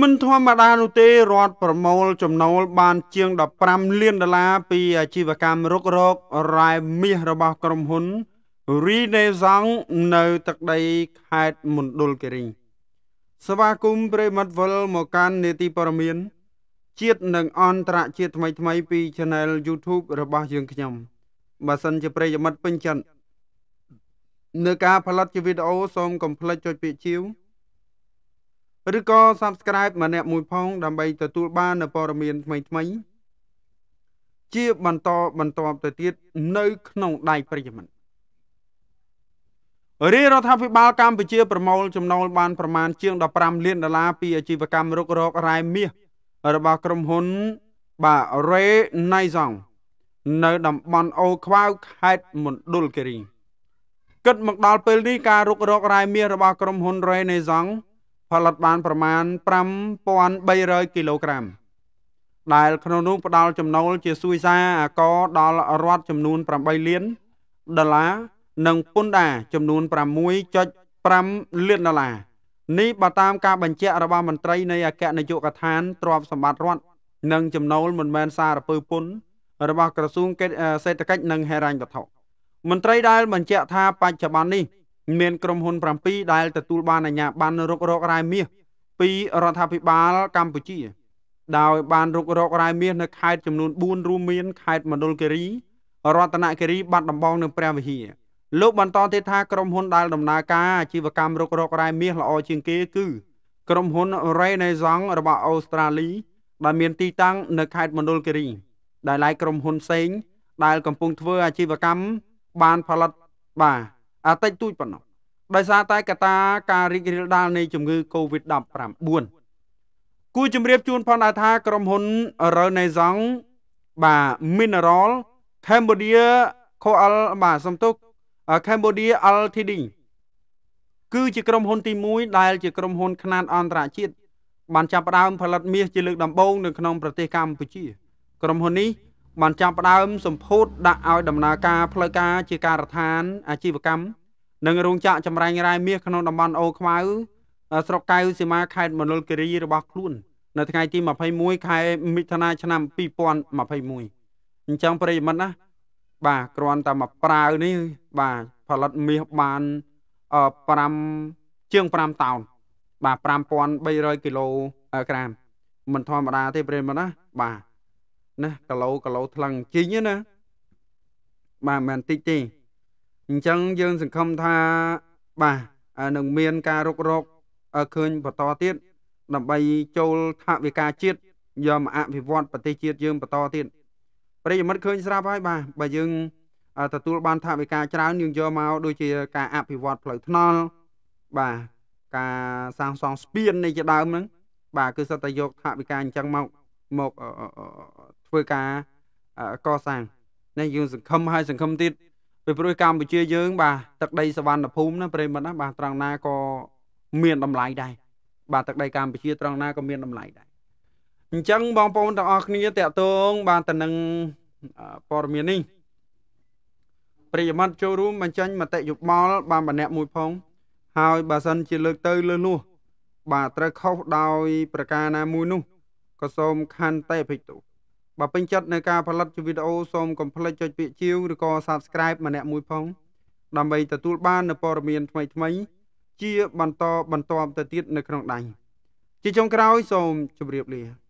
មិនធម្មតានោះទេរដ្ឋប្រមូលចំណូលបានជាង15លានដុល្លារពីអាជីវកម្មរុករករ៉ែមាសរបស់ក្រុមហ៊ុន Renaissance នៅទឹកដីខេត្តមណ្ឌលគិរីសវាគមប្រិមត្តវលមកកាន់នេតិព័រមានជាតិនិងអន្តរជាតិថ្មីថ្មីពី Channel YouTube របស់យើងខ្ញុំបើសិនជាប្រិយមិត្តពេញចិត្តនៅការផលិតជាវីដេអូសូមកុំភ្លេចចុចពាក្យជាវឬក៏ Subscribe ម្នាក់មួយផងដើម្បីទទួលបាននូវព័ត៌មានថ្មីៗជាបន្តបន្តទៅទៀតនៅក្នុងដៃប្រិយមិត្តរាជរដ្ឋាភិបាលកម្ពុជាប្រមូលចំណូលបានប្រមាណជាង15លានដុល្លារពីអាជីវកម្មរុករករ៉ែមាសរបស់ក្រុមហ៊ុនបាទ Ray Nizong នៅតំបន់អូខ្វៅខេត្តមណ្ឌលគិរីគិតមកដល់ពេលនេះការរុករករ៉ែមាសរបស់ក្រុមហ៊ុន Ray Nizong ផលិតបានប្រមាណ5300គីឡូក្រាមដែលក្នុងនោះផ្ដល់ចំណូល ជាសួយសាអាកដល់រដ្ឋចំនួន8លានដុល្លារនិងពន្ធដារចំនួន6.5លានដុល្លារនេះបើតាមការបញ្ជាក់របស់មន្ត្រីនៃអគ្គនាយកដ្ឋានទ្រព្យសម្បត្តិរដ្ឋនិងចំណូលមិនមែនសារពើពន្ធរបស់ក្រសួងសេដ្ឋកិច្ចនិងហិរញ្ញវត្ថុមន្ត្រីដែលបញ្ជាក់ថាបច្ចុប្បន្ននេះមានក្រុមហ៊ុន7ដែលទទួលបានអាជ្ញាប័ណ្ណរុករករ៉ែមាសពីរដ្ឋាភិបាលកម្ពុជាដោយបានរុករករ៉ែមាសនៅខេត្តចំនួន4រួមមានខេត្តមណ្ឌលគិរីរតនគិរីបាត់ដំបងនិងព្រះវិហារលោកបន្តទៀតថាក្រុមហ៊ុនដែលដំណើរការអាជីវកម្មរុករករ៉ែមាសល្អជាងគេគឺក្រុមហ៊ុន Renaissance របស់អូស្ត្រាលីដែលមានទីតាំងនៅខេត្តមណ្ឌលគិរីដែលឡែកក្រុមហ៊ុនផ្សេងដែលកំពុងធ្វើអាជីវកម្មបានផលិតបាទអាតិចតួចប៉ុណ្ណោះដោយសារតែកត្តាការរីករាលដាលនៃជំងឺ Covid-19 គូជំរាបជូនផងដែរថាក្រុមហ៊ុន Renaissance បាទ Mineral Cambodia Coal បាទសំទុក Cambodia Ltd គឺជាក្រុមហ៊ុនទី1ដែលជាក្រុមហ៊ុនខ្នាតអន្តរជាតិបានចាប់ផ្ដើមផលិតមាសជាលើកដំបូងនៅក្នុងប្រទេសកម្ពុជាក្រុមហ៊ុននេះបានចាប់ផ្ដើមសម្ពោធដាក់ឲ្យដំណើរការផ្លូវការជាការដ្ឋានអាជីវកម្មនិងរោងចក្រចម្រាញ់រ៉ែមាសក្នុងតំបន់អូខ្មៅស្រុកកៅសីមាខេត្តមណ្ឌលគិរីរបស់ខ្លួននៅថ្ងៃទី21ខែមិថុនាឆ្នាំ2021អញ្ចឹងប្រិយមិត្តណាបាទគ្រាន់តែមកប្រើនេះបាទផលិតមាសបាន5ជាង5តោនបាទ5300គីឡូក្រាមមិនធម្មតាទេប្រិយមិត្តណាបាទណាគីឡូគីឡូថ្លឹងជីងណាបាទមិនតិចទេអញ្ចឹងយើងសង្ឃឹមថាបាទនឹងមានការរុករកឃើញបន្តទៀតដើម្បីចូលថវិកាជាតិយកមកអភិវឌ្ឍប្រទេសជាតិយើងបន្តទៀតប្រិយមិត្តឃើញស្រាប់ហើយបាទបើយើងទទួលបានថវិកាច្រើនយើងយកមកដូចជាការអភិវឌ្ឍផ្លូវថ្នល់បាទការសាងសង់ស្ពាននៃជាដើមហ្នឹងបាទគឺសិតតែយកថវិកាអញ្ចឹងមកមកធ្វើការកសាងនេះយើងសង្ឃឹមហើយសង្ឃឹមទៀតពីព្រោះកម្ពុជាយើងបាទទឹកដីសវណ្ណភូមិណាប្រិមត្តណាបាទត្រង់ណាក៏មានតម្លៃដែរបាទទឹកដីកម្ពុជាត្រង់ណាក៏មានតម្លៃដែរអញ្ចឹងបងប្អូនទាំងអស់គ្នាតកតងបាទទៅនឹងព័ត៌មាននេះប្រិយមិត្តចូលរួមបញ្ចេញមតិយោបល់បានម្នាក់មួយផង ហើយបើសិនជាលើកទៅលើនោះ បាទត្រូវខុសដោយ ប្រការណាមួយនោះក៏សូមខន្តីអភិទោសបើពេញចិត្តនៅការផលិតជាវីដេអូសូមកុំភ្លេចចុចពាក្យជាវឬក៏ Subscribe ម្នាក់មួយផងដើម្បីទទួលបាននូវព័ត៌មានថ្មីៗជាបន្តបន្តទៅទៀតនៅក្នុងដៃជាចុងក្រោយសូមជម្រាបលា